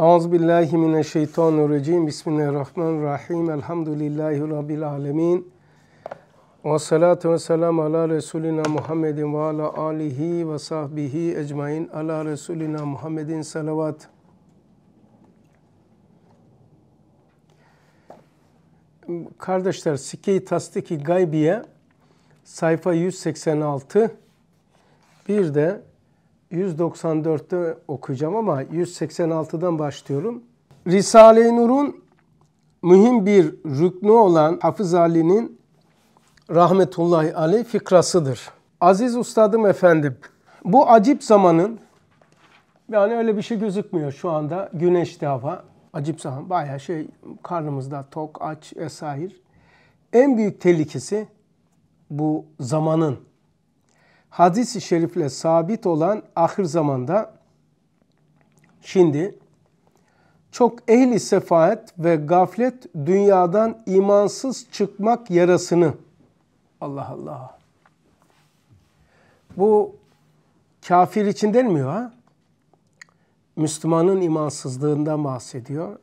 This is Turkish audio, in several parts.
Euzubillahi mineşşeytanirracim. Bismillahirrahmanirrahim. Elhamdülillahi rabbil alamin. Ve salatu ve selam ala Resulina Muhammedin ve ala alihi ve sahbihi ecmain. Ala Resulina Muhammedin salavat. Kardeşler, Sike-i Tasdiki Gaybiye sayfa 186 bir de 194'te okuyacağım ama 186'dan başlıyorum. Risale-i Nur'un mühim bir rüknü olan Hafız Ali'nin rahmetullahi aleyh fikrasıdır. Aziz Ustadım efendim, bu acip zamanın yani öyle bir şey gözükmüyor şu anda. Güneşli hava, acip zaman, bayağı şey karnımızda tok, aç vesaire. En büyük tehlikesi bu zamanın hadis-i şerifle sabit olan ahir zamanda şimdi çok ehli sefaet ve gaflet dünyadan imansız çıkmak yarasını Allah Allah. Bu kafir için denmiyor ha. Müslümanın imansızlığından bahsediyor.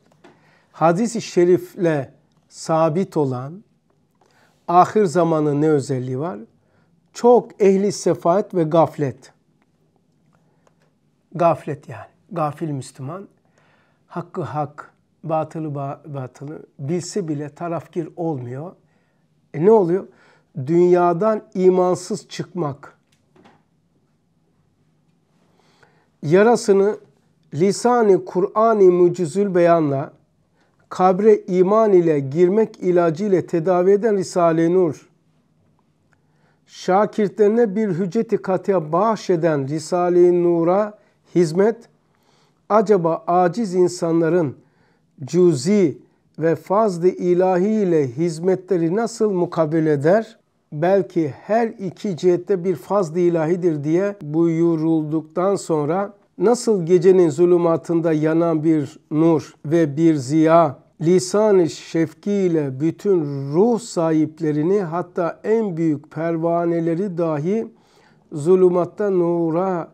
Hadis-i şerifle sabit olan ahir zamanın ne özelliği var? çok ehli sefaat ve gaflet. Gaflet yani. Gafil Müslüman. Hakkı hak, batılı batılı bilse bile tarafgir olmuyor. E ne oluyor? Dünyadan imansız çıkmak. Yarasını lisanı Kur'an-ı mucizül beyanla kabre iman ile girmek ilacı ile tedavi eden Risale-i Nur şakirtlerine bir hücceti katya bahşeden Risale-i Nur'a hizmet, acaba aciz insanların cüzi ve fazl-ı ilahi ile hizmetleri nasıl mukabel eder? Belki her iki cihette bir fazl-ı ilahidir diye buyurulduktan sonra nasıl gecenin zulümatında yanan bir nur ve bir ziya lisan-ı şefkiyle bütün ruh sahiplerini hatta en büyük pervaneleri dahi zulumatta nura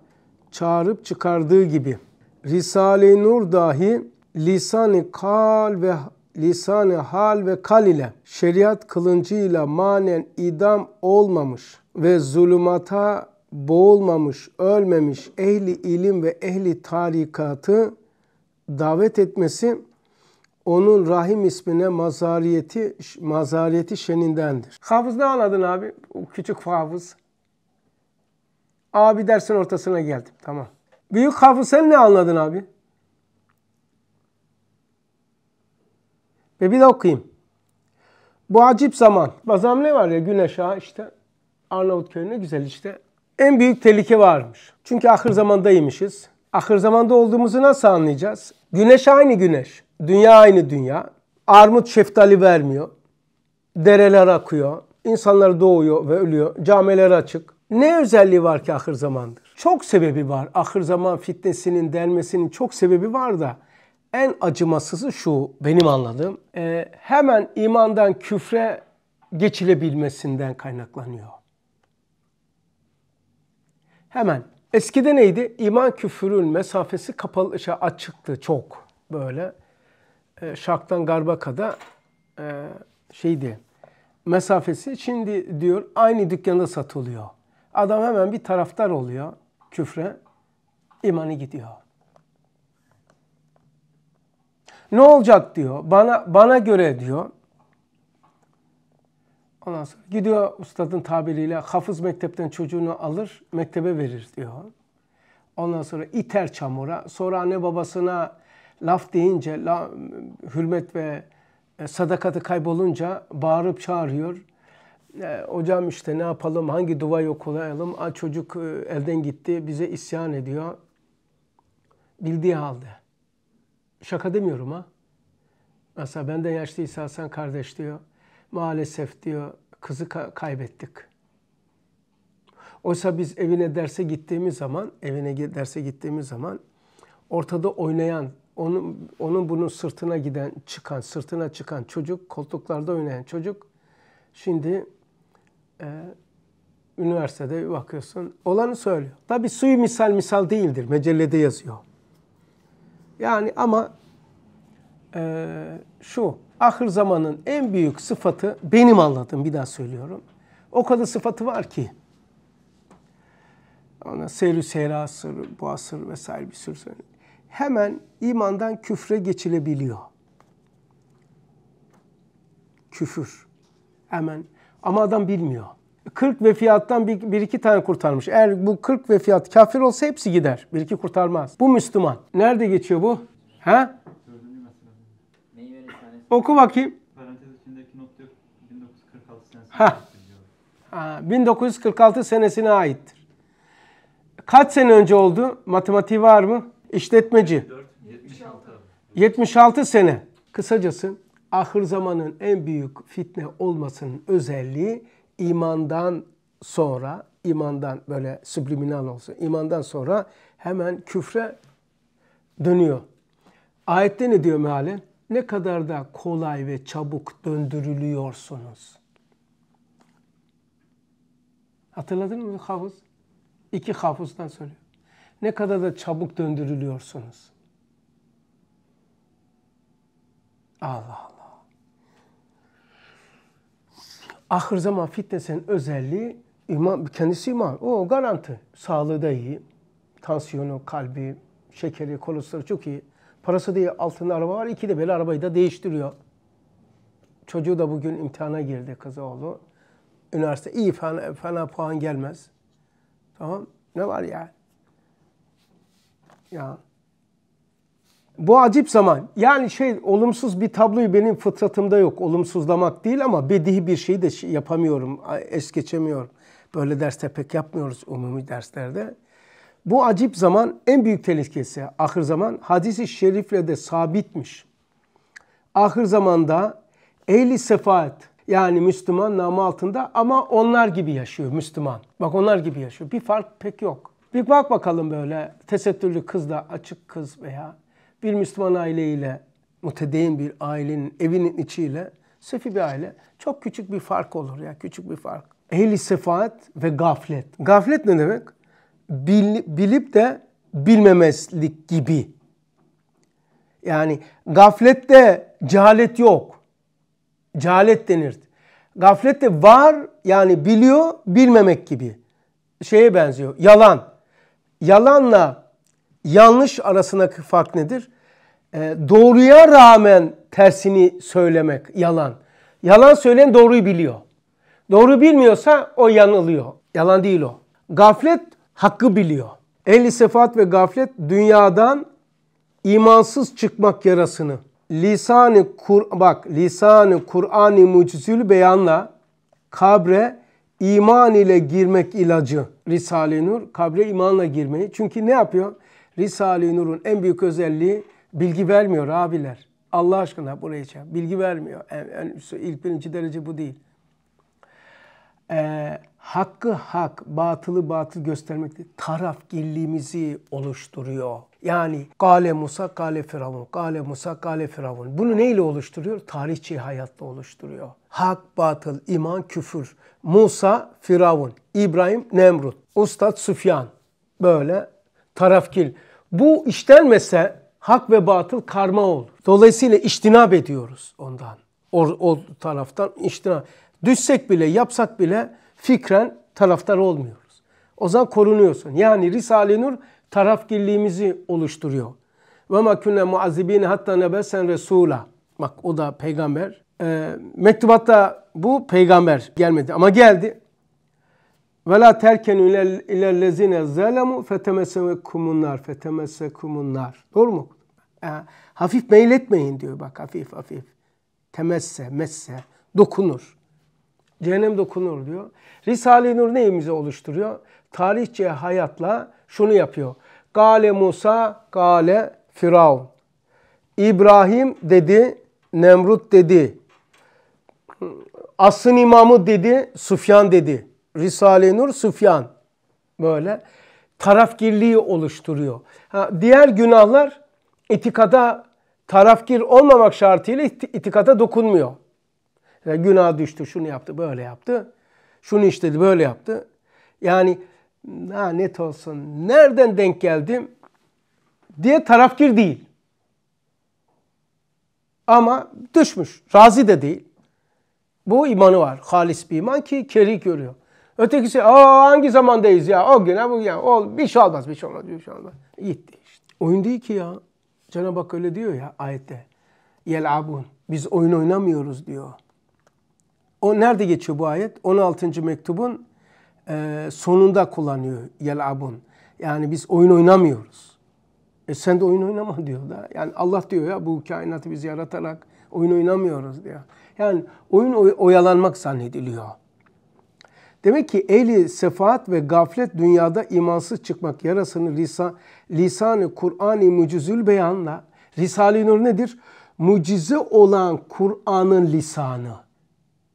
çağırıp çıkardığı gibi Risale-i Nur dahi lisan-ı kal ve lisan-ı hal ve kal ile şeriat kılıncıyla manen idam olmamış ve zulümata boğulmamış, ölmemiş ehli ilim ve ehli tarikatı davet etmesi onun rahim ismine mazariyeti mazariyeti şenindendir. Hafız ne anladın abi? O küçük hafız. Abi dersin ortasına geldim. Tamam. Büyük hafız sen ne anladın abi? Ve bir de okuyayım. Bu acip zaman. Bazam ne var ya güneş ha işte. Arnavut köyüne güzel işte. En büyük tehlike varmış. Çünkü ahır zamandaymışız. Ahır zamanda olduğumuzu nasıl anlayacağız? Güneş aynı güneş. Dünya aynı dünya. Armut şeftali vermiyor. Dereler akıyor. İnsanlar doğuyor ve ölüyor. Camiler açık. Ne özelliği var ki ahır zamandır? Çok sebebi var. Ahır zaman fitnesinin, delmesinin çok sebebi var da en acımasızı şu benim anladığım. E, hemen imandan küfre geçilebilmesinden kaynaklanıyor. Hemen. Eskide neydi? İman küfürün mesafesi kapalı, şey açıktı çok böyle e, şarktan Garbaka'da e, şeydi mesafesi şimdi diyor aynı dükkanda satılıyor. Adam hemen bir taraftar oluyor küfre. imanı gidiyor. Ne olacak diyor. Bana bana göre diyor. Ondan sonra gidiyor ustadın tabiriyle hafız mektepten çocuğunu alır, mektebe verir diyor. Ondan sonra iter çamura. Sonra anne babasına laf deyince, la, hürmet ve e, sadakatı kaybolunca bağırıp çağırıyor. E, hocam işte ne yapalım, hangi duayı okuyalım? Aa, çocuk e, elden gitti, bize isyan ediyor. Bildiği halde. Şaka demiyorum ha. Mesela benden yaşlı İsa Hasan kardeş diyor. Maalesef diyor kızı ka- kaybettik. Oysa biz evine derse gittiğimiz zaman, evine derse gittiğimiz zaman ortada oynayan, onun, onun bunun sırtına giden, çıkan, sırtına çıkan çocuk, koltuklarda oynayan çocuk şimdi e, üniversitede bakıyorsun olanı söylüyor. Tabi suyu misal misal değildir, mecellede yazıyor. Yani ama e, şu, ahır zamanın en büyük sıfatı, benim anladığım bir daha söylüyorum, o kadar sıfatı var ki, ona seyri seyra asır, bu asır vesaire bir sürü söylüyor hemen imandan küfre geçilebiliyor. Küfür. Hemen. Ama adam bilmiyor. 40 vefiyattan bir, bir iki tane kurtarmış. Eğer bu 40 vefiyat kafir olsa hepsi gider. Bir iki kurtarmaz. Bu Müslüman. Nerede geçiyor bu? Ha? Oku bakayım. Parantez içindeki 1946 senesine ha. ha. 1946 senesine aittir. Kaç sene önce oldu? Matematiği var mı? İşletmeci. 76 sene. Kısacası ahır zamanın en büyük fitne olmasının özelliği imandan sonra, imandan böyle subliminal olsun, imandan sonra hemen küfre dönüyor. Ayette ne diyor mealen? Ne kadar da kolay ve çabuk döndürülüyorsunuz. Hatırladın mı hafız? İki hafızdan söylüyor ne kadar da çabuk döndürülüyorsunuz. Allah Allah. Ahir zaman fitnesinin özelliği iman, kendisi iman. O garanti. Sağlığı da iyi. Tansiyonu, kalbi, şekeri, kolesterolü çok iyi. Parası da iyi, altında araba var. İki de böyle arabayı da değiştiriyor. Çocuğu da bugün imtihana girdi kızı oğlu. Üniversite iyi fena, fena puan gelmez. Tamam. Ne var ya? Yani? Ya. Bu acip zaman. Yani şey olumsuz bir tabloyu benim fıtratımda yok. Olumsuzlamak değil ama bedihi bir şeyi de şey yapamıyorum. Es geçemiyorum. Böyle derste pek yapmıyoruz umumi derslerde. Bu acip zaman en büyük tehlikesi ahir zaman hadisi şerifle de sabitmiş. Ahir zamanda ehli sefaat yani Müslüman namı altında ama onlar gibi yaşıyor Müslüman. Bak onlar gibi yaşıyor. Bir fark pek yok. Bir bak bakalım böyle tesettürlü kızla, açık kız veya bir Müslüman aileyle, mutedeyin bir ailenin, evinin içiyle sefi bir aile. Çok küçük bir fark olur ya, küçük bir fark. Ehli sefaat ve gaflet. Gaflet ne demek? Bil, bilip de bilmemezlik gibi. Yani gaflette cehalet yok. Cehalet denirdi. Gaflette var yani biliyor bilmemek gibi şeye benziyor. Yalan yalanla yanlış arasına fark nedir? E, doğruya rağmen tersini söylemek yalan. Yalan söyleyen doğruyu biliyor. Doğru bilmiyorsa o yanılıyor. Yalan değil o. Gaflet hakkı biliyor. Ehli sefat ve gaflet dünyadan imansız çıkmak yarasını lisanı kur bak lisanı Kur'an-ı mucizül beyanla kabre iman ile girmek ilacı Risale-i Nur. Kabre imanla girmeyi. Çünkü ne yapıyor? Risale-i Nur'un en büyük özelliği bilgi vermiyor abiler. Allah aşkına buraya şey çağır. Bilgi vermiyor. En, en, ilk birinci derece bu değil. Ee, hakkı hak, batılı batıl göstermekte tarafgirliğimizi oluşturuyor. Yani Kale Musa, Kale Firavun, Kale Musa, Kale Firavun. Bunu neyle oluşturuyor? Tarihçi hayatla oluşturuyor. Hak, batıl, iman, küfür. Musa, Firavun. İbrahim, Nemrut. Ustad, Süfyan. Böyle tarafkil. Bu işlenmese hak ve batıl karma olur. Dolayısıyla iştinab ediyoruz ondan. O, o taraftan iştinab. Düşsek bile, yapsak bile fikren taraftar olmuyoruz. O zaman korunuyorsun. Yani Risale-i Nur tarafgirliğimizi oluşturuyor. Ve ma kunne muazibin hatta nebesen resula. Bak o da peygamber. E, mektubatta bu peygamber gelmedi ama geldi. Ve la terken ilerlezine zelemu fetemesekumunlar fetemesekumunlar. Doğru mu? E, hafif meyletmeyin diyor bak hafif hafif. Temesse, messe, dokunur. Cehennem dokunur diyor. Risale-i Nur neyimizi oluşturuyor? Tarihçe hayatla şunu yapıyor. Kale Musa, Kale Firavun. İbrahim dedi, Nemrut dedi. Asın imamı dedi, Sufyan dedi. Risale-i Nur, Sufyan. Böyle tarafgirliği oluşturuyor. Ha, diğer günahlar itikada tarafgir olmamak şartıyla itikada dokunmuyor. Yani günah düştü, şunu yaptı, böyle yaptı. Şunu işledi, böyle yaptı. Yani net olsun nereden denk geldim diye tarafkir değil. Ama düşmüş. Razi de değil. Bu imanı var. Halis bir iman ki keri görüyor. Ötekisi aa hangi zamandayız ya? O güne bu ya. Ol, bir şey olmaz, bir şey olmaz, bir şey olmaz. Gitti işte. Oyun değil ki ya. Cenab-ı Hak öyle diyor ya ayette. Yel'abun. Biz oyun oynamıyoruz diyor. O nerede geçiyor bu ayet? 16. mektubun e, sonunda kullanıyor yelabun. Yani biz oyun oynamıyoruz. E sen de oyun oynama diyor da. Yani Allah diyor ya bu kainatı biz yaratarak oyun oynamıyoruz diyor. Yani oyun oy oyalanmak zannediliyor. Demek ki eli, sefaat ve gaflet dünyada imansız çıkmak yarasını lisa, lisanı Kur'an-ı mucizül beyanla Risale-i Nur nedir? Mucize olan Kur'an'ın lisanı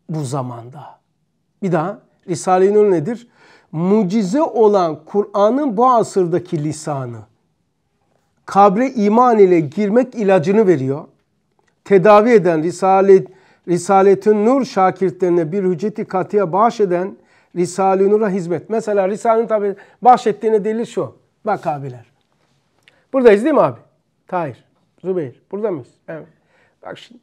bu zamanda. Bir daha Risale-i Nur nedir? Mucize olan Kur'an'ın bu asırdaki lisanı. Kabre iman ile girmek ilacını veriyor. Tedavi eden Risale, Risaletün Nur şakirtlerine bir hücceti katiye bahşeden Risale-i Nur'a hizmet. Mesela Risale'nin i Nur tabi bahşettiğine delil şu. Bak abiler. Buradayız değil mi abi? Tahir, Zübeyir. Burada mıyız? Evet. Bak şimdi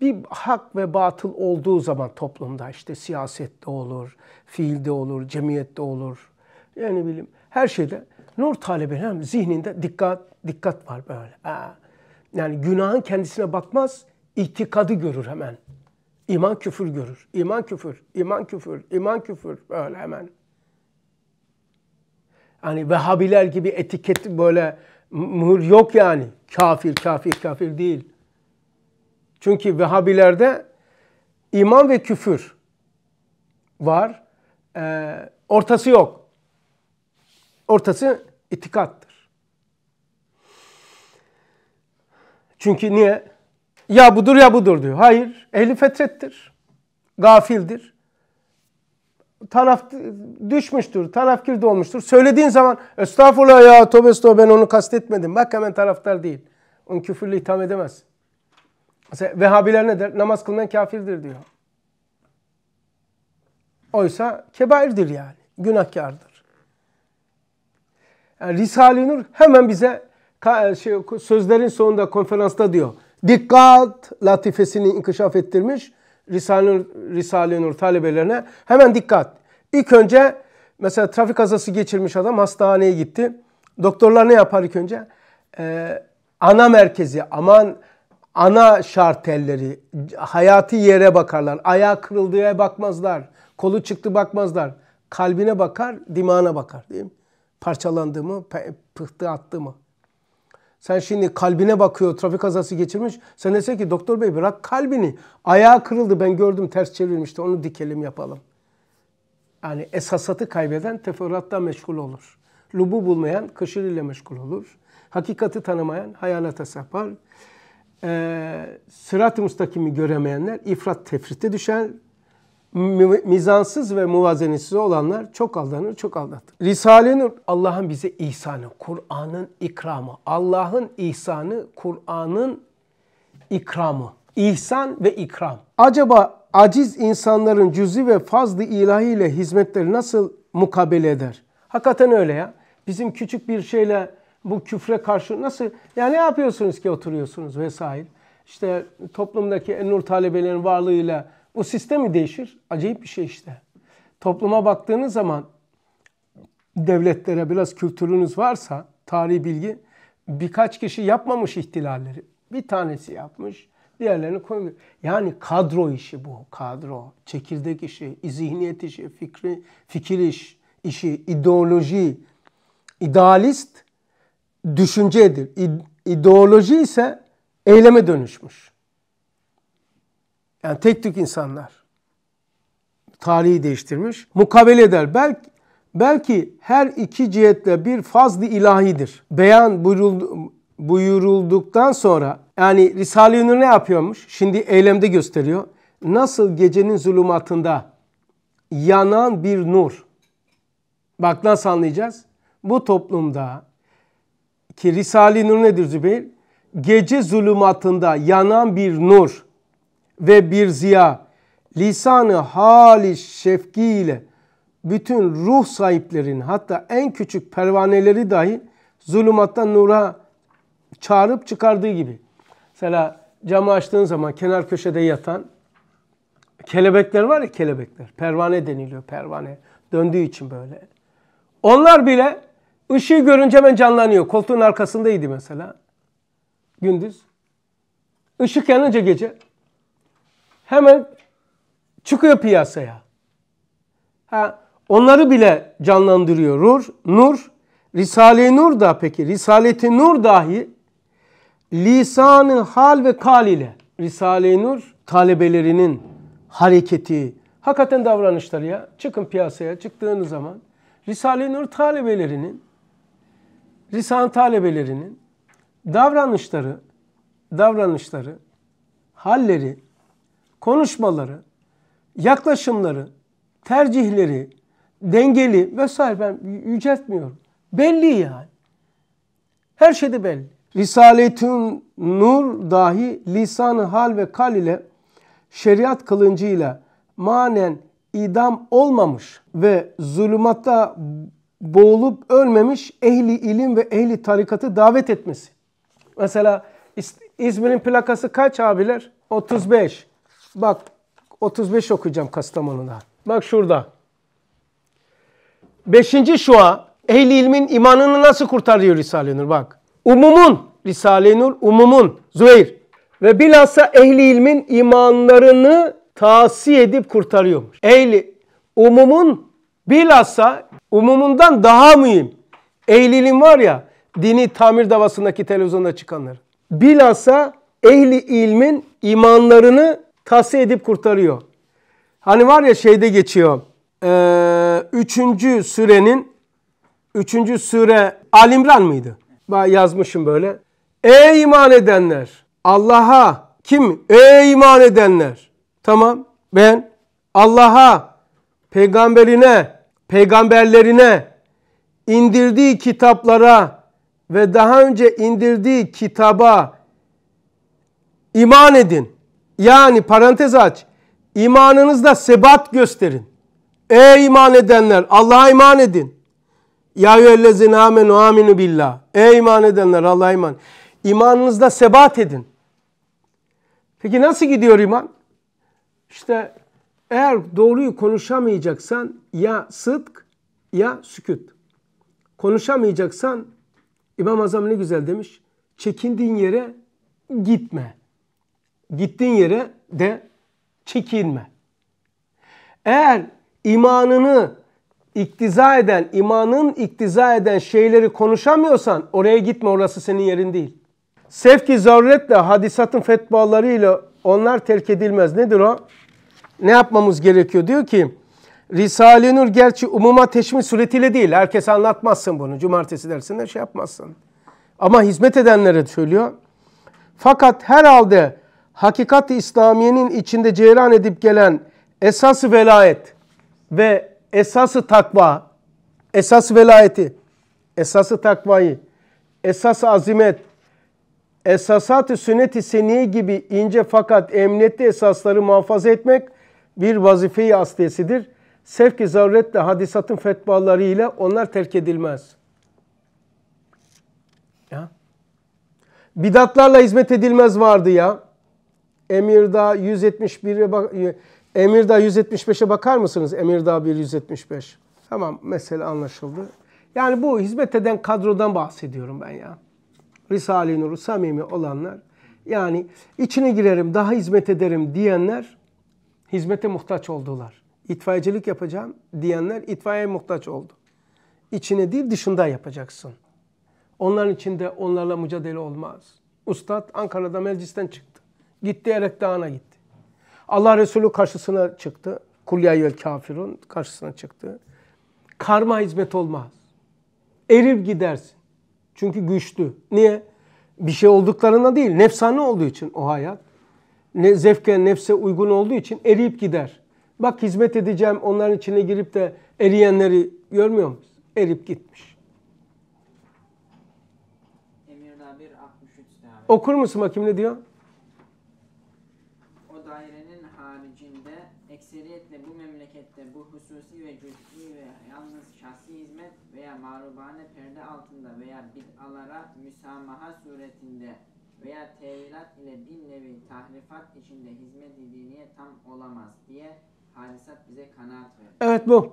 bir hak ve batıl olduğu zaman toplumda işte siyasette olur, fiilde olur, cemiyette olur. Yani bilim her şeyde nur talebinin hem zihninde dikkat dikkat var böyle. Yani günahın kendisine bakmaz, itikadı görür hemen. İman küfür görür. İman küfür, iman küfür, iman küfür böyle hemen. Hani Vehhabiler gibi etiket böyle mühür yok yani. Kafir, kafir, kafir değil. Çünkü Vehhabilerde iman ve küfür var. E, ortası yok. Ortası itikattır. Çünkü niye? Ya budur ya budur diyor. Hayır. Ehli fetrettir. Gafildir. Taraf düşmüştür. Tarafkir de olmuştur. Söylediğin zaman estağfurullah ya tövbe estağfurullah ben onu kastetmedim. Bak hemen taraftar değil. Onu küfürle itham edemezsin. Mesela Vehhabiler ne der? Namaz kılınan kafirdir diyor. Oysa kebairdir yani. Günahkardır. Yani Risale-i Nur hemen bize şey, sözlerin sonunda konferansta diyor. Dikkat latifesini inkişaf ettirmiş Risale-i Nur, Risale Nur talebelerine. Hemen dikkat. İlk önce mesela trafik kazası geçirmiş adam hastaneye gitti. Doktorlar ne yapar ilk önce? Ee, ana merkezi aman ana şartelleri, hayatı yere bakarlar. Ayağı kırıldıya bakmazlar. Kolu çıktı bakmazlar. Kalbine bakar, dimağına bakar değil mi? Parçalandı mı, pıhtı attı mı? Sen şimdi kalbine bakıyor, trafik kazası geçirmiş. Sen dese ki doktor bey bırak kalbini. Ayağı kırıldı ben gördüm ters çevrilmişti onu dikelim yapalım. Yani esasatı kaybeden teferruatta meşgul olur. Lubu bulmayan kışır ile meşgul olur. Hakikati tanımayan hayalata sapar e, ee, sırat-ı müstakimi göremeyenler ifrat tefrite düşen Mizansız ve muvazenesiz olanlar çok aldanır, çok aldatır. Risale-i Nur Allah'ın bize ihsanı, Kur'an'ın ikramı. Allah'ın ihsanı, Kur'an'ın ikramı. İhsan ve ikram. Acaba aciz insanların cüzi ve fazlı ilahiyle hizmetleri nasıl mukabele eder? Hakikaten öyle ya. Bizim küçük bir şeyle bu küfre karşı nasıl yani ne yapıyorsunuz ki oturuyorsunuz vesaire. İşte toplumdaki en nur talebelerin varlığıyla bu sistem mi değişir? Acayip bir şey işte. Topluma baktığınız zaman devletlere biraz kültürünüz varsa, tarihi bilgi birkaç kişi yapmamış ihtilalleri. Bir tanesi yapmış, diğerlerini koymuyor. Yani kadro işi bu, kadro. Çekirdek işi, zihniyet işi, fikri, fikir iş, işi, ideoloji, idealist düşüncedir. İdeoloji ise eyleme dönüşmüş. Yani tek tük insanlar tarihi değiştirmiş. Mukabele eder. Belki belki her iki cihetle bir fazlı ilahidir. Beyan buyuruldu, buyurulduktan sonra yani Risale-i Nur ne yapıyormuş? Şimdi eylemde gösteriyor. Nasıl gecenin zulümatında yanan bir nur. Bak nasıl anlayacağız? Bu toplumda ki Risale-i Nur nedir Zübeyir? Gece zulümatında yanan bir nur ve bir ziya lisanı hali şefkiyle bütün ruh sahiplerin hatta en küçük pervaneleri dahi zulümattan nura çağırıp çıkardığı gibi. Mesela camı açtığın zaman kenar köşede yatan kelebekler var ya kelebekler. Pervane deniliyor pervane. Döndüğü için böyle. Onlar bile Işığı görünce hemen canlanıyor. Koltuğun arkasındaydı mesela. Gündüz. Işık yanınca gece hemen çıkıyor piyasaya. Ha, onları bile canlandırıyor. Nur, nur Risale-i Nur da peki Risaleti Nur dahi lisanı hal ve kal ile Risale-i Nur talebelerinin hareketi, hakikaten davranışları ya. Çıkın piyasaya çıktığınız zaman Risale-i Nur talebelerinin Risan talebelerinin davranışları, davranışları, halleri, konuşmaları, yaklaşımları, tercihleri, dengeli vesaire ben yüceltmiyorum. Belli yani. Her şey de belli. Risaletün nur dahi lisanı hal ve kal ile şeriat kılıncıyla manen idam olmamış ve zulümatta boğulup ölmemiş ehli ilim ve ehli tarikatı davet etmesi. Mesela İzmir'in plakası kaç abiler? 35. Bak 35 okuyacağım Kastamonu'da. Bak şurada. Beşinci şua ehli ilmin imanını nasıl kurtarıyor Risale-i Nur bak. Umumun Risale-i Nur umumun Zübeyir ve bilhassa ehli ilmin imanlarını tavsiye edip kurtarıyormuş. Ehli umumun bilhassa umumundan daha mühim. Ehlilin var ya dini tamir davasındaki televizyonda çıkanlar. Bilhassa ehli ilmin imanlarını tavsiye edip kurtarıyor. Hani var ya şeyde geçiyor. üçüncü sürenin üçüncü sure Alimran mıydı? Ben yazmışım böyle. Ey iman edenler! Allah'a kim? Ey iman edenler! Tamam ben Allah'a, peygamberine, peygamberlerine, indirdiği kitaplara ve daha önce indirdiği kitaba iman edin. Yani parantez aç. İmanınızda sebat gösterin. Ey iman edenler Allah'a iman edin. Ya yüellezine amenu aminu billah. Ey iman edenler Allah'a iman. İmanınızda sebat edin. Peki nasıl gidiyor iman? İşte eğer doğruyu konuşamayacaksan ya sıdk ya sükut. Konuşamayacaksan İmam Azam ne güzel demiş. Çekindiğin yere gitme. Gittiğin yere de çekinme. Eğer imanını iktiza eden, imanın iktiza eden şeyleri konuşamıyorsan oraya gitme orası senin yerin değil. Sevki zaruretle hadisatın fetvalarıyla onlar terk edilmez. Nedir o? ne yapmamız gerekiyor? Diyor ki Risale-i Nur gerçi umuma teşmi suretiyle değil. Herkes anlatmazsın bunu. Cumartesi dersinde şey yapmazsın. Ama hizmet edenlere söylüyor. Fakat herhalde hakikat-i İslamiye'nin içinde cereyan edip gelen esas velayet ve esası takva, esas velayeti, esası takvayı, esas azimet, esasat-ı sünnet-i seniye gibi ince fakat emniyetli esasları muhafaza etmek bir vazife-i asliyesidir. sevk zaruretle hadisatın fetvalarıyla onlar terk edilmez. Ya. Bidatlarla hizmet edilmez vardı ya. Emirda 171'e bak Emirda 175'e bakar mısınız? Emirda 175. Tamam mesele anlaşıldı. Yani bu hizmet eden kadrodan bahsediyorum ben ya. Risale-i Nur'u samimi olanlar. Yani içine girerim daha hizmet ederim diyenler hizmete muhtaç oldular. İtfaiyecilik yapacağım diyenler itfaiyeye muhtaç oldu. İçine değil dışında yapacaksın. Onların içinde onlarla mücadele olmaz. Ustad Ankara'da meclisten çıktı. Gitti Erek Dağı'na gitti. Allah Resulü karşısına çıktı. Kulyayel kafirun karşısına çıktı. Karma hizmet olmaz. Erip gidersin. Çünkü güçlü. Niye? Bir şey olduklarına değil, nefsane olduğu için o hayat ne zevke nefse uygun olduğu için eriyip gider. Bak hizmet edeceğim onların içine girip de eriyenleri görmüyor musun? Erip gitmiş. Okur musun bakayım ne diyor? O dairenin haricinde ekseriyetle bu memlekette bu hususi ve cüz'i ve yalnız şahsi hizmet veya marubane perde altında veya bid'alara müsamaha suretinde veya tevilat ile bir nevi tahrifat içinde hizmet diniye tam olamaz diye hadisat bize kanaat verir. Evet bu.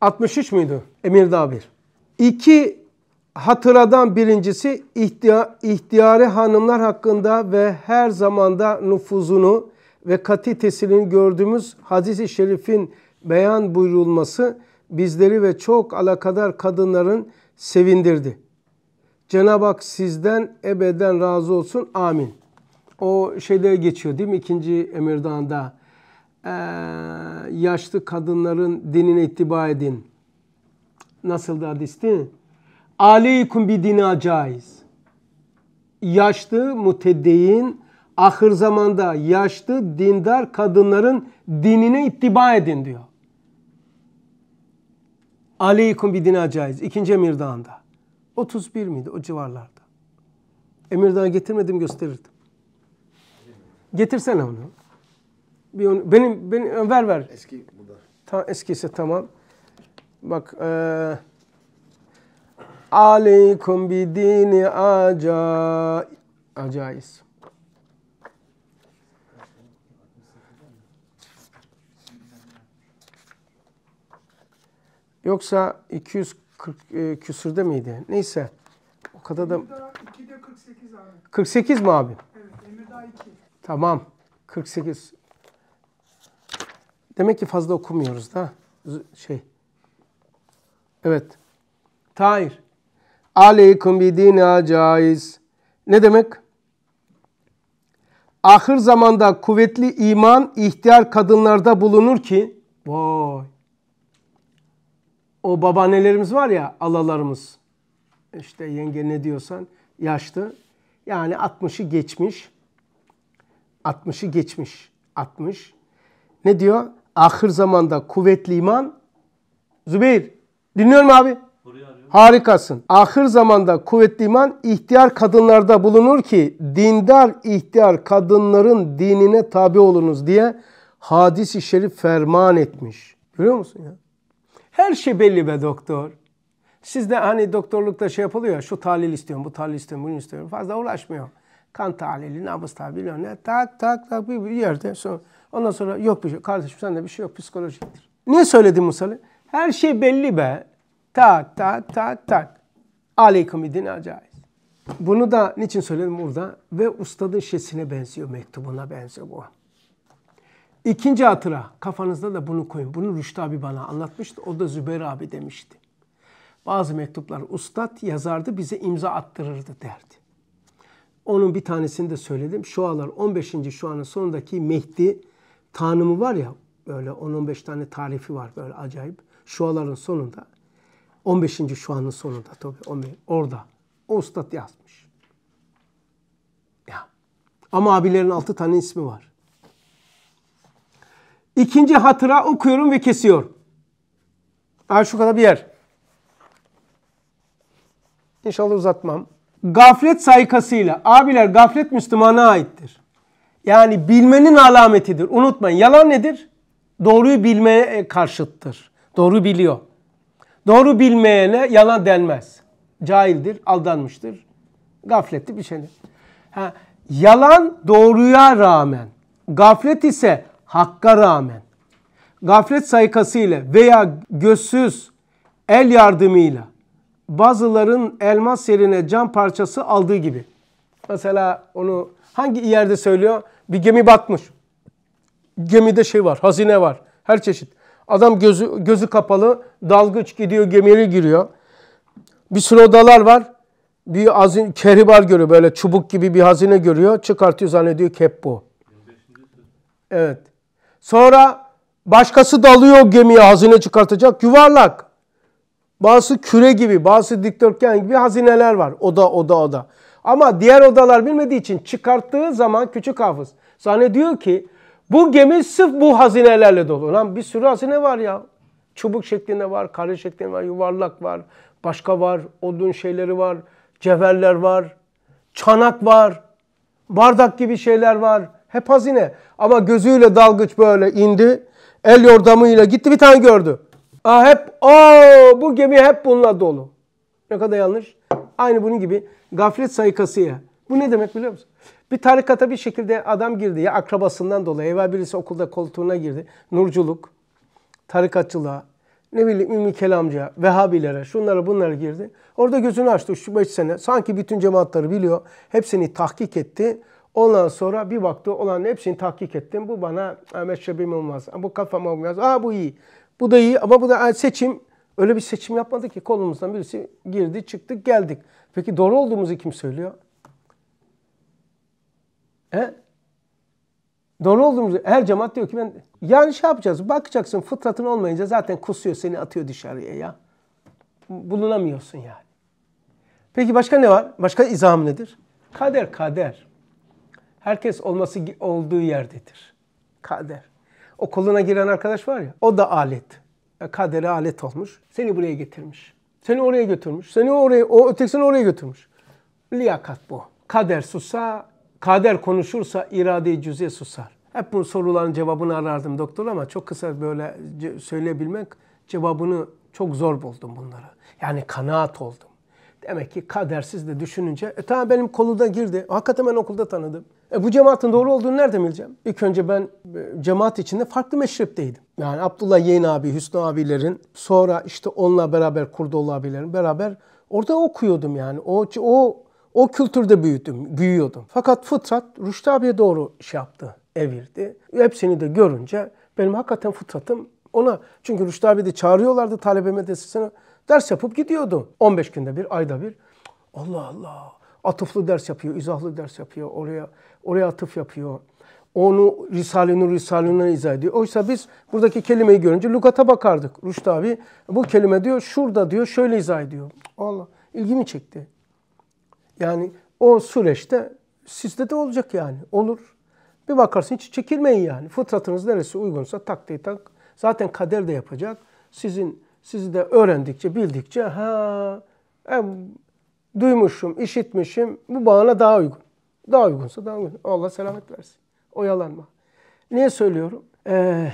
63 müydü? Emir Dabir. İki hatıradan birincisi ihtiya, ihtiyari hanımlar hakkında ve her zamanda nüfuzunu ve kati tesirini gördüğümüz hadis şerifin beyan buyurulması bizleri ve çok alakadar kadınların sevindirdi. Cenab-ı Hak sizden ebeden razı olsun. Amin. O şeyde geçiyor değil mi? İkinci emirdanda. Ee, yaşlı kadınların dinine ittiba edin. Nasıl da hadis değil mi? Aleykum bi dini caiz. Yaşlı muteddeyin ahır zamanda yaşlı dindar kadınların dinine ittiba edin diyor. Aleykum bi dini caiz. İkinci emirdağında. 31 miydi o civarlarda. Emir daha getirmedim gösterirdim. Getirsene onu. Bir onu benim, benim ver ver. Eski bu burada. Ta, eskisi tamam. Bak e, Aleykum bi dini aca acayis. Yoksa 200 40 e, küsürde miydi? Neyse. O kadar da... 2'de 48 abi. 48 mi abi? Evet. Emirdağ 2. Tamam. 48. Demek ki fazla okumuyoruz da. Şey. Evet. Tahir. Aleyküm bidina caiz. Ne demek? Ahır zamanda kuvvetli iman ihtiyar kadınlarda bulunur ki. Vay o babaannelerimiz var ya alalarımız. İşte yenge ne diyorsan yaşlı. Yani 60'ı geçmiş. 60'ı geçmiş. 60. Ne diyor? Ahır zamanda kuvvetli iman. Zübeyir dinliyorum abi. Harikasın. Ahır zamanda kuvvetli iman ihtiyar kadınlarda bulunur ki dindar ihtiyar kadınların dinine tabi olunuz diye hadisi şerif ferman etmiş. Görüyor musun ya? Her şey belli be doktor. Sizde hani doktorlukta şey yapılıyor. Şu tahlil istiyorum, bu tahlil istiyorum, bunu istiyorum. Fazla uğraşmıyor. Kan tahlili, nabız tahlili, ne. Tak tak tak bir, bir yerde. Sonra, ondan sonra yok bir şey. Kardeşim sende bir şey yok. Psikolojiktir. Niye söyledim Musa'lı? Her şey belli be. Tak tak tak tak. Aleyküm idin acayip. Bunu da niçin söyledim burada? Ve ustadın şesine benziyor, mektubuna benziyor bu. İkinci hatıra. Kafanızda da bunu koyun. Bunu Rüştü abi bana anlatmıştı. O da Zübeyir abi demişti. Bazı mektuplar ustad yazardı bize imza attırırdı derdi. Onun bir tanesini de söyledim. Şualar 15. şu anın sonundaki Mehdi tanımı var ya böyle 10-15 tane tarifi var böyle acayip. Şuaların sonunda 15. şu anın sonunda tabii orada o ustad yazmış. Ya. Ama abilerin 6 tane ismi var. İkinci hatıra okuyorum ve kesiyor. Aa, şu kadar bir yer. İnşallah uzatmam. Gaflet saykasıyla. Abiler gaflet Müslümana aittir. Yani bilmenin alametidir. Unutmayın. Yalan nedir? Doğruyu bilmeye karşıttır. Doğru biliyor. Doğru bilmeyene yalan denmez. Cahildir, aldanmıştır. Gafletli bir şeydir. Ha, yalan doğruya rağmen. Gaflet ise hakka rağmen gaflet saykasıyla veya gözsüz el yardımıyla bazıların elmas yerine cam parçası aldığı gibi. Mesela onu hangi yerde söylüyor? Bir gemi batmış. Gemide şey var, hazine var. Her çeşit. Adam gözü, gözü kapalı, dalgıç gidiyor, gemiye giriyor. Bir sürü odalar var. Bir hazin, keribar görüyor, böyle çubuk gibi bir hazine görüyor. Çıkartıyor, zannediyor ki hep bu. Evet. Sonra başkası dalıyor gemiye hazine çıkartacak yuvarlak. Bazısı küre gibi, bazısı dikdörtgen gibi hazineler var. Oda, oda, oda. Ama diğer odalar bilmediği için çıkarttığı zaman küçük hafız diyor ki bu gemi sırf bu hazinelerle dolu. Lan bir sürü hazine var ya. Çubuk şeklinde var, kare şeklinde var, yuvarlak var, başka var, odun şeyleri var, cevherler var, çanak var, bardak gibi şeyler var, hep hazine. Ama gözüyle dalgıç böyle indi. El yordamıyla gitti bir tane gördü. Aa hep o bu gemi hep bununla dolu. Ne kadar yanlış. Aynı bunun gibi gaflet sayıkasıya. Bu ne demek biliyor musun? Bir tarikata bir şekilde adam girdi ya akrabasından dolayı. Evvel birisi okulda koltuğuna girdi. Nurculuk, tarikatçılığa, ne bileyim Ümmi Kelamcı'ya, Vehhabilere, şunlara bunlara girdi. Orada gözünü açtı 3-5 sene. Sanki bütün cemaatleri biliyor. Hepsini tahkik etti. Ondan sonra bir baktı olan hepsini tahkik ettim. Bu bana e, meşrebim olmaz. Bu kafam olmaz. Aa bu iyi. Bu da iyi ama bu da e, seçim. Öyle bir seçim yapmadık ki kolumuzdan birisi girdi çıktık geldik. Peki doğru olduğumuzu kim söylüyor? He? Doğru olduğumuzu her cemaat diyor ki ben yani şey yapacağız bakacaksın fıtratın olmayınca zaten kusuyor seni atıyor dışarıya ya. Bulunamıyorsun yani. Peki başka ne var? Başka izam nedir? Kader kader herkes olması olduğu yerdedir. Kader. O koluna giren arkadaş var ya, o da alet. Kadere alet olmuş. Seni buraya getirmiş. Seni oraya götürmüş. Seni oraya, o ötekisini oraya götürmüş. Liyakat bu. Kader susa, kader konuşursa irade-i cüze susar. Hep bu soruların cevabını arardım doktor ama çok kısa böyle söyleyebilmek cevabını çok zor buldum bunlara. Yani kanaat oldum. Demek ki kadersiz de düşününce, e tamam benim koluda girdi. Hakikaten ben okulda tanıdım. E bu cemaatin doğru olduğunu nereden bileceğim? İlk önce ben e, cemaat içinde farklı meşrepteydim. Yani Abdullah Yeğen abi, Hüsnü abilerin sonra işte onunla beraber Kurdoğlu abilerin beraber orada okuyordum yani. O, o, o kültürde büyüdüm, büyüyordum. Fakat fıtrat Rüştü abiye doğru şey yaptı, evirdi. Hepsini de görünce benim hakikaten fıtratım ona. Çünkü Rüştü abi de çağırıyorlardı talebe medresesine. Ders yapıp gidiyordum, 15 günde bir, ayda bir. Allah Allah. Atıflı ders yapıyor, izahlı ders yapıyor oraya oraya atıf yapıyor. Onu Risale-i Nur Risale-i izah ediyor. Oysa biz buradaki kelimeyi görünce lügata bakardık. Rüştü abi bu kelime diyor şurada diyor şöyle izah ediyor. Allah ilgimi çekti. Yani o süreçte sizde de olacak yani. Olur. Bir bakarsın hiç çekilmeyin yani. Fıtratınız neresi uygunsa tak diye tak. Zaten kader de yapacak. Sizin sizi de öğrendikçe, bildikçe ha e, duymuşum, işitmişim bu bağına daha uygun. Daha uygunsa daha uygun. Allah selamet versin. Oyalanma. Niye söylüyorum? Ee,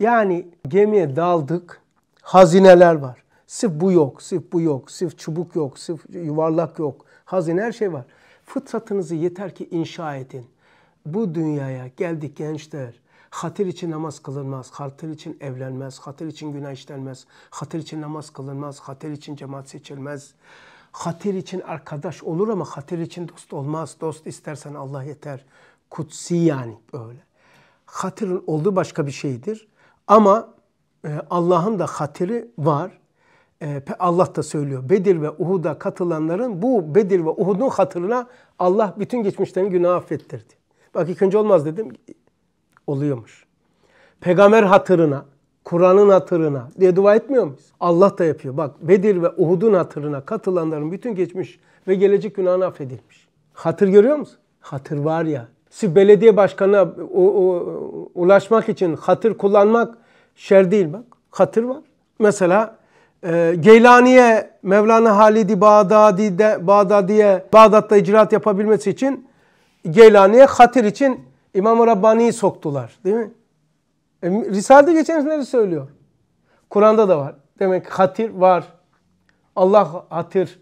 yani gemiye daldık. Hazineler var. Sif bu yok, sif bu yok, sif çubuk yok, sif yuvarlak yok. Hazine her şey var. Fıtratınızı yeter ki inşa edin. Bu dünyaya geldik gençler. Hatır için namaz kılınmaz, hatır için evlenmez, hatır için günah işlenmez, hatır için namaz kılınmaz, hatır için cemaat seçilmez. Hatir için arkadaş olur ama hatir için dost olmaz. Dost istersen Allah yeter. Kutsi yani böyle. Hatirin olduğu başka bir şeydir. Ama e, Allah'ın da hatiri var. E, Allah da söylüyor. Bedir ve Uhud'a katılanların bu Bedir ve Uhud'un hatırına Allah bütün geçmişlerin günahı affettirdi. Bak ikinci olmaz dedim. Oluyormuş. Peygamber hatırına Kur'an'ın hatırına diye dua etmiyor muyuz? Allah da yapıyor. Bak Bedir ve Uhud'un hatırına katılanların bütün geçmiş ve gelecek günahını affedilmiş. Hatır görüyor musun? Hatır var ya. Siz belediye başkanına u, u, ulaşmak için hatır kullanmak şer değil bak. Hatır var. Mesela e, Geylani'ye Mevlana Halidi Bağdadi'de, Bağdadi'ye Bağdat'ta icraat yapabilmesi için Geylani'ye hatır için İmam-ı Rabbani'yi soktular değil mi? E, Risale'de geçenleri söylüyor. Kur'an'da da var. Demek hatir var. Allah hatir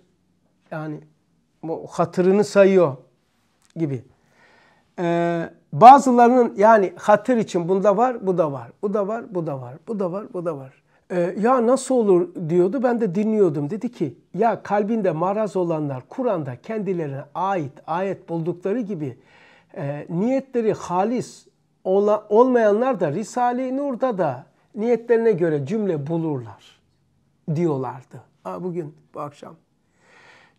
yani hatırını sayıyor gibi. Ee, bazılarının yani hatır için bunda var, bu da var, bu da var, bu da var, bu da var, bu da var. Ee, ya nasıl olur diyordu ben de dinliyordum. Dedi ki ya kalbinde maraz olanlar Kur'an'da kendilerine ait ayet buldukları gibi e, niyetleri halis Ola, olmayanlar da Risale-i Nur'da da niyetlerine göre cümle bulurlar diyorlardı. Ha, bugün, bu akşam.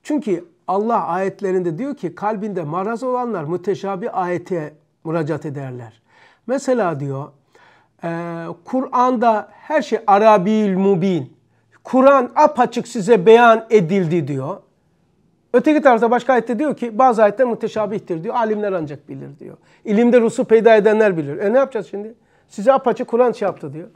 Çünkü Allah ayetlerinde diyor ki kalbinde maraz olanlar müteşabi ayete müracaat ederler. Mesela diyor e, Kur'an'da her şey Arabiül Mubin. Kur'an apaçık size beyan edildi diyor. Öteki tarafta başka ayette diyor ki bazı ayetler müteşabihtir diyor. Alimler ancak bilir diyor. İlimde rusu peyda edenler bilir. E ne yapacağız şimdi? Size apaçık Kur'an şey yaptı diyor.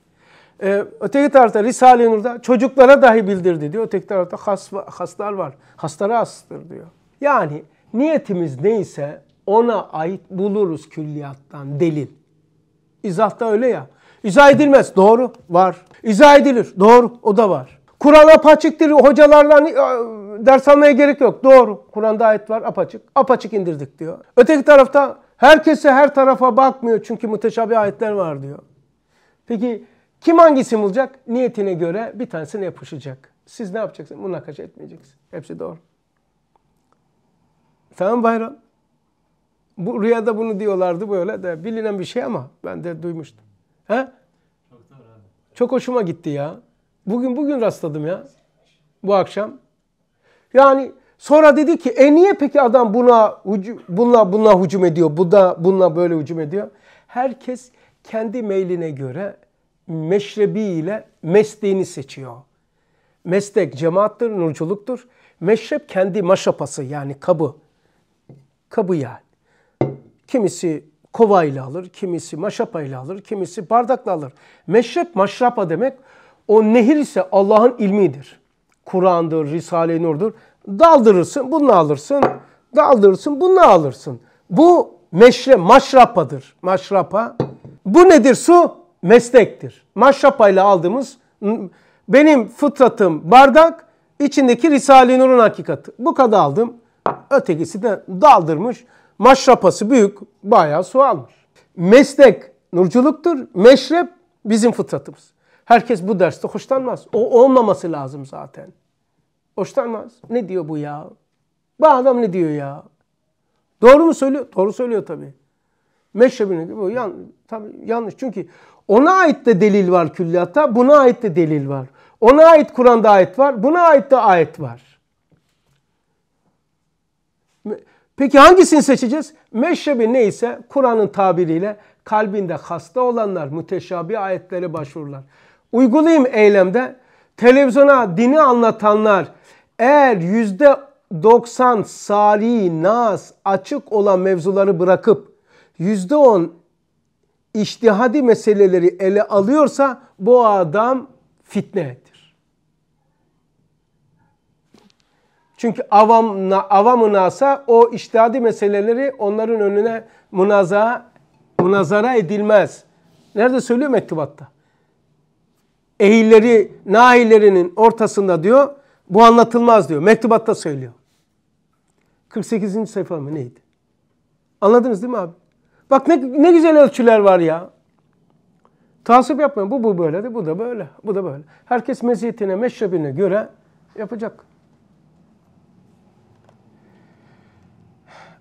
Ee, öteki tarafta Risale-i Nur'da çocuklara dahi bildirdi diyor. Öteki tarafta has, haslar var. Haslara hastır diyor. Yani niyetimiz neyse ona ait buluruz külliyattan delil. İzahta öyle ya. İzah edilmez. Doğru. Var. İzah edilir. Doğru. O da var. Kur'an apaçıktır. Hocalarla e, ders almaya gerek yok. Doğru. Kur'an'da ayet var apaçık. Apaçık indirdik diyor. Öteki tarafta herkese her tarafa bakmıyor çünkü müteşabih ayetler var diyor. Peki kim hangisi bulacak? Niyetine göre bir tanesine yapışacak. Siz ne yapacaksınız? Münakaşa etmeyeceksiniz. Hepsi doğru. Tamam bayram. Bu rüyada bunu diyorlardı böyle de bilinen bir şey ama ben de duymuştum. He? Çok hoşuma gitti ya. Bugün bugün rastladım ya. Bu akşam. Yani sonra dedi ki e niye peki adam buna bununla bununla hücum ediyor? Bu da bununla böyle hücum ediyor. Herkes kendi meyline göre meşrebiyle mesleğini seçiyor. Meslek cemaattır, nurculuktur. Meşrep kendi maşapası yani kabı. Kabı yani. Kimisi kovayla alır, kimisi maşapayla alır, kimisi bardakla alır. Meşrep maşrapa demek. O nehir ise Allah'ın ilmidir. Kur'an'dır, Risale-i Nur'dur. Daldırırsın, bunu alırsın. Daldırırsın, bunu alırsın. Bu meşre, maşrapadır. Maşrapa. Bu nedir su? Meslektir. Maşrapayla aldığımız benim fıtratım bardak, içindeki Risale-i Nur'un hakikati. Bu kadar aldım. Ötekisi de daldırmış. Maşrapası büyük, bayağı su almış. Meslek nurculuktur. Meşrep bizim fıtratımız. Herkes bu derste hoşlanmaz. O olmaması lazım zaten. Hoşlanmaz. Ne diyor bu ya? Bu adam ne diyor ya? Doğru mu söylüyor? Doğru söylüyor tabii. Meşrebine bu yan, tabii yanlış. Çünkü ona ait de delil var külliyatta, buna ait de delil var. Ona ait Kur'an'da ait var, buna ait de ait var. Peki hangisini seçeceğiz? Meşrebi neyse Kur'an'ın tabiriyle kalbinde hasta olanlar müteşabi ayetlere başvururlar. Uygulayayım eylemde. Televizyona dini anlatanlar eğer yüzde 90 sari, nas, açık olan mevzuları bırakıp yüzde 10 iştihadi meseleleri ele alıyorsa bu adam fitnedir. Çünkü avam, avamı nasa o iştihadi meseleleri onların önüne münazara, münazara edilmez. Nerede söylüyor mektubatta? ehilleri, nahilerinin ortasında diyor. Bu anlatılmaz diyor. Mektubatta söylüyor. 48. sayfa mı neydi? Anladınız değil mi abi? Bak ne, ne güzel ölçüler var ya. Tasvip yapmayın. Bu bu böyle de, bu da böyle, bu da böyle. Herkes meziyetine, meşrebine göre yapacak.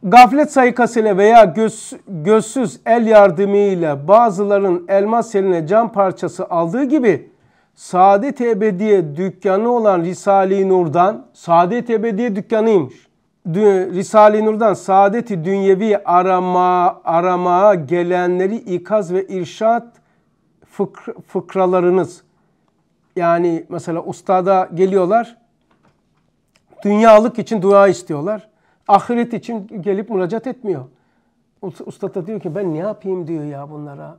Gaflet sayıkasıyla veya göz, gözsüz el yardımıyla bazıların elmas eline cam parçası aldığı gibi Saadet Ebediye dükkanı olan Risale-i Nur'dan Saadet Ebediye dükkanıymış. Risale-i Nur'dan saadeti dünyevi arama, aramaya gelenleri ikaz ve irşat fıkr, fıkralarınız. Yani mesela ustada geliyorlar, dünyalık için dua istiyorlar. Ahiret için gelip müracaat etmiyor. Usta da diyor ki ben ne yapayım diyor ya bunlara.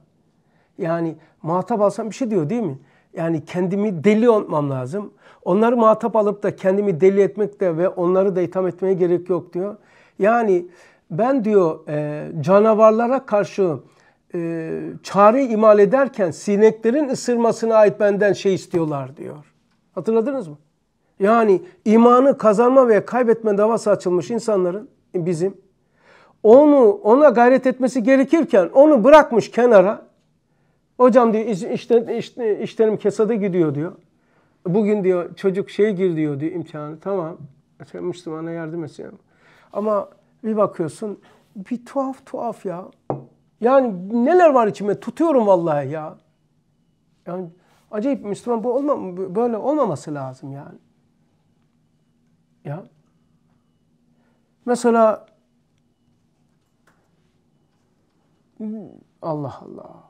Yani muhatap alsam bir şey diyor değil mi? Yani kendimi deli olmam lazım. Onları muhatap alıp da kendimi deli etmek de ve onları da itham etmeye gerek yok diyor. Yani ben diyor e, canavarlara karşı e, çare imal ederken sineklerin ısırmasına ait benden şey istiyorlar diyor. Hatırladınız mı? Yani imanı kazanma ve kaybetme davası açılmış insanların e, bizim onu ona gayret etmesi gerekirken onu bırakmış kenara Hocam diyor işte, işte işlerim kesada gidiyor diyor. Bugün diyor çocuk şey gir diyor diyor imtihanı. Tamam. Sen Müslümana yardım etsin. Ama bir bakıyorsun bir tuhaf tuhaf ya. Yani neler var içime tutuyorum vallahi ya. Yani acayip Müslüman bu olma, böyle olmaması lazım yani. Ya. Mesela Allah Allah.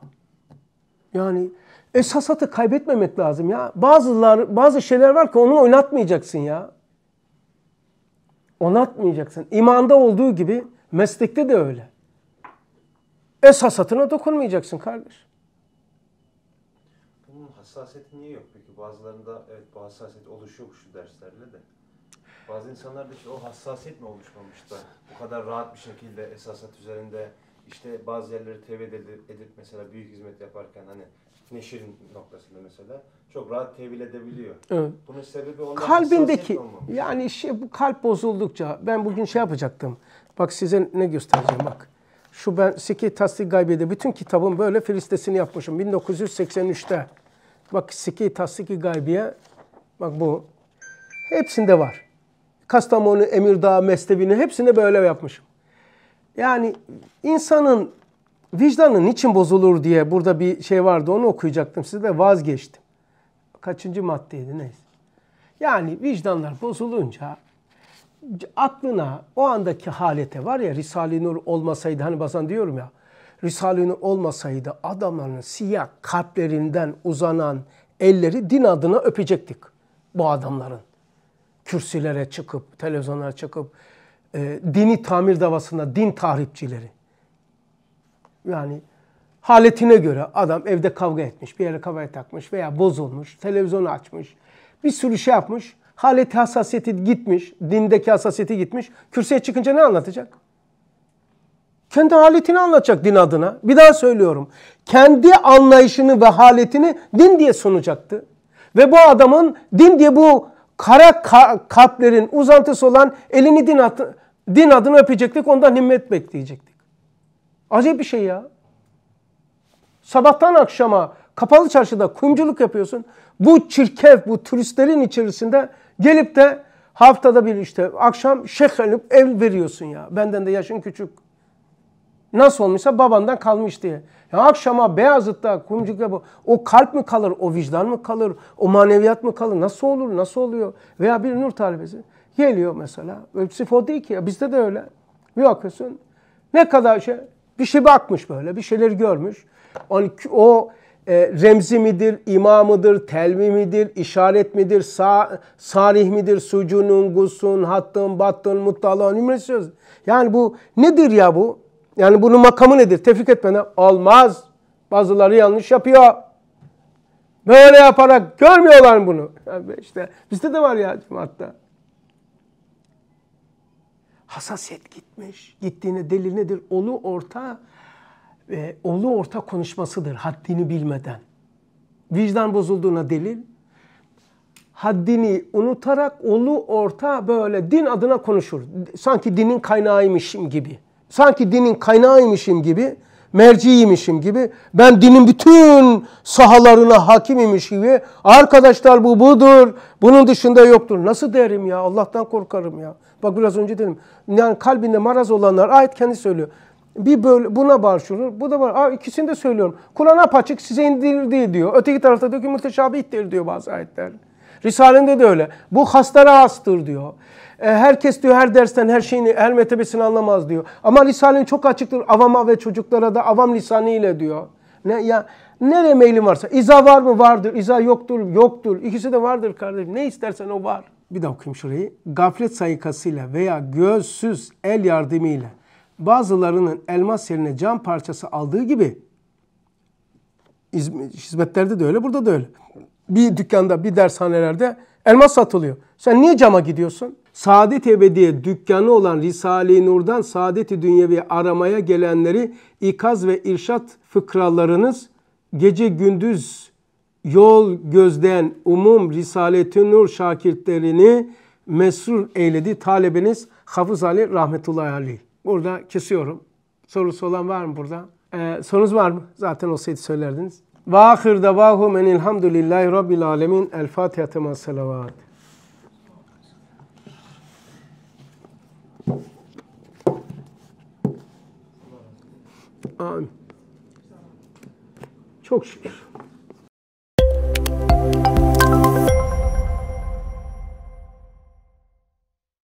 Yani esasatı kaybetmemek lazım ya. Bazılar, bazı şeyler var ki onu oynatmayacaksın ya. Oynatmayacaksın. İmanda olduğu gibi meslekte de öyle. Esasatına dokunmayacaksın kardeş. Bunun hassasiyeti niye yok peki? Bazılarında evet bu hassasiyet oluşuyor şu derslerle de. Bazı insanlarda işte o hassasiyet mi oluşmamış da bu kadar rahat bir şekilde esasat üzerinde işte bazı yerleri tevhid edip, edip mesela büyük hizmet yaparken hani neşir noktasında mesela çok rahat tevil edebiliyor. Evet. Bunun sebebi onun kalbindeki yani şey bu kalp bozuldukça ben bugün şey yapacaktım. Bak size ne göstereceğim bak. Şu ben Siki Tasdik Gaybe'de bütün kitabın böyle filistesini yapmışım 1983'te. Bak Siki Tasdik Gaybiye bak bu hepsinde var. Kastamonu, Emirdağ, Mestebin'i hepsini böyle yapmışım. Yani insanın vicdanı niçin bozulur diye burada bir şey vardı onu okuyacaktım size de vazgeçtim. Kaçıncı maddeydi neyse. Yani vicdanlar bozulunca aklına o andaki halete var ya Risale-i Nur olmasaydı hani bazen diyorum ya Risale-i Nur olmasaydı adamların siyah kalplerinden uzanan elleri din adına öpecektik bu adamların. Kürsülere çıkıp, televizyonlara çıkıp e, dini tamir davasında din tahripçileri. Yani haletine göre adam evde kavga etmiş, bir yere kavga takmış veya bozulmuş, televizyonu açmış, bir sürü şey yapmış. Haleti hassasiyeti gitmiş, dindeki hassasiyeti gitmiş. Kürsüye çıkınca ne anlatacak? Kendi haletini anlatacak din adına. Bir daha söylüyorum. Kendi anlayışını ve haletini din diye sunacaktı. Ve bu adamın din diye bu kara ka kalplerin uzantısı olan elini din, adı, din adını öpecektik ondan nimet bekleyecektik. Acayip bir şey ya. Sabahtan akşama kapalı çarşıda kuyumculuk yapıyorsun. Bu çirkef, bu turistlerin içerisinde gelip de haftada bir işte akşam şeyh ev veriyorsun ya. Benden de yaşın küçük. Nasıl olmuşsa babandan kalmış diye. Ya akşama Beyazıt'ta, Kumcuk'ta o kalp mi kalır, o vicdan mı kalır, o maneviyat mı kalır? Nasıl olur, nasıl oluyor? Veya bir nur talebesi geliyor mesela. Sırf değil ki ya bizde de öyle. Bir bakıyorsun ne kadar şey bir şey bakmış böyle bir şeyler görmüş. Yani o e, remzi midir, imamıdır, telvi midir, işaret midir, sa, sarih midir, sucunun, gusun, hattın, battın, muttalığın, ümresiyoruz. Yani bu nedir ya bu? Yani bunun makamı nedir? Tefrik etmeden olmaz. Bazıları yanlış yapıyor. Böyle yaparak görmüyorlar bunu. Yani işte bizde de var ya cemaatta. Hassasiyet gitmiş. Gittiğine delil nedir? Olu orta ve olu orta konuşmasıdır haddini bilmeden. Vicdan bozulduğuna delil haddini unutarak olu orta böyle din adına konuşur. Sanki dinin kaynağıymışım gibi sanki dinin kaynağıymışım gibi, merciymişim gibi, ben dinin bütün sahalarına hakim gibi, arkadaşlar bu budur, bunun dışında yoktur. Nasıl derim ya? Allah'tan korkarım ya. Bak biraz önce dedim. Yani kalbinde maraz olanlar ayet kendi söylüyor. Bir böyle buna başvurur, bu da var. Aa, ikisini de söylüyorum. Kur'an apaçık size indirdi diyor. Öteki tarafta diyor ki müteşabihtir diyor bazı ayetler. Risalinde de öyle. Bu hastara hastır diyor. E, herkes diyor her dersten her şeyini, her metebesini anlamaz diyor. Ama Risale'nin çok açıktır. Avama ve çocuklara da avam lisanıyla diyor. Ne ya nereye meylin varsa. iza var mı? Vardır. iza yoktur. Yoktur. ikisi de vardır kardeşim. Ne istersen o var. Bir daha okuyayım şurayı. Gaflet sayıkasıyla veya gözsüz el yardımıyla bazılarının elmas yerine cam parçası aldığı gibi hizmetlerde de öyle, burada da öyle. Bir dükkanda, bir dershanelerde elmas satılıyor. Sen niye cama gidiyorsun? Saadet ebediye dükkanı olan Risale-i Nur'dan saadet-i dünyevi aramaya gelenleri ikaz ve irşat fıkralarınız gece gündüz yol gözden umum Risale-i Nur şakirtlerini mesrur eyledi. Talebiniz Hafız Ali Rahmetullahi Aleyh. Burada kesiyorum. Sorusu olan var mı burada? Ee, sorunuz var mı? Zaten olsaydı söylerdiniz. Ve ahir davahu menilhamdülillahi rabbil alemin. El Fatiha tema salavat. Amin. Çok şükür.